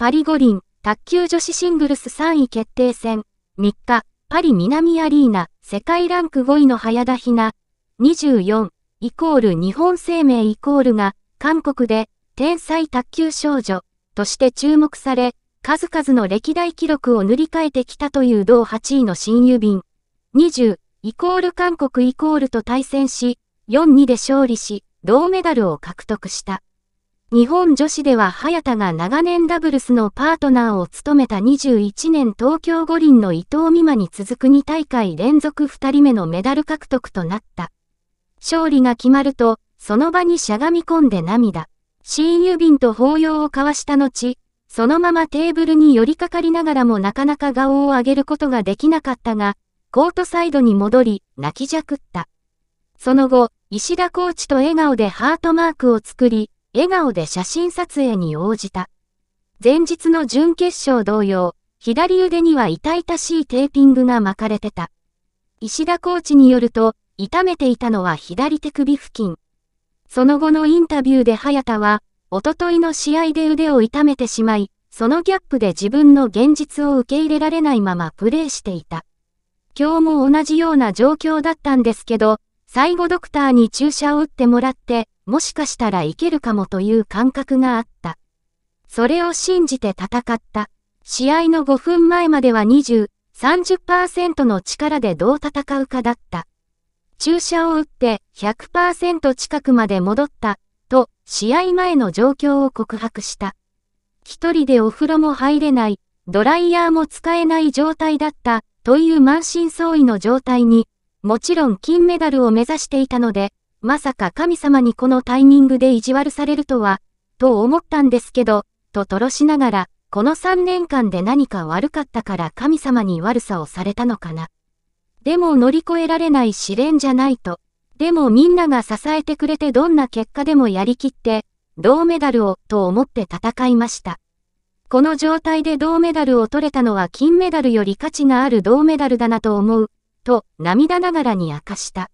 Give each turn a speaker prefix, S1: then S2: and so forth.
S1: パリ五輪、卓球女子シングルス3位決定戦、3日、パリ南アリーナ、世界ランク5位の早田ひな、24、イコール日本生命イコールが、韓国で、天才卓球少女、として注目され、数々の歴代記録を塗り替えてきたという同8位の新郵便。20、イコール韓国イコールと対戦し、4-2で勝利し、銅メダルを獲得した。日本女子では早田が長年ダブルスのパートナーを務めた21年東京五輪の伊藤美誠に続く2大会連続2人目のメダル獲得となった。勝利が決まると、その場にしゃがみ込んで涙。新郵便と抱擁を交わした後、そのままテーブルに寄りかかりながらもなかなか顔を上げることができなかったが、コートサイドに戻り、泣きじゃくった。その後、石田コーチと笑顔でハートマークを作り、笑顔で写真撮影に応じた。前日の準決勝同様、左腕には痛々しいテーピングが巻かれてた。石田コーチによると、痛めていたのは左手首付近。その後のインタビューで早田は、おとといの試合で腕を痛めてしまい、そのギャップで自分の現実を受け入れられないままプレーしていた。今日も同じような状況だったんですけど、最後ドクターに注射を打ってもらって、もしかしたらいけるかもという感覚があった。それを信じて戦った。試合の5分前までは20、30%の力でどう戦うかだった。注射を打って100%近くまで戻った、と試合前の状況を告白した。一人でお風呂も入れない、ドライヤーも使えない状態だった、という満身創痍の状態に、もちろん金メダルを目指していたので、まさか神様にこのタイミングで意地悪されるとは、と思ったんですけど、ととろしながら、この3年間で何か悪かったから神様に悪さをされたのかな。でも乗り越えられない試練じゃないと。でもみんなが支えてくれてどんな結果でもやりきって、銅メダルを、と思って戦いました。この状態で銅メダルを取れたのは金メダルより価値がある銅メダルだなと思う。と涙ながらに明かした。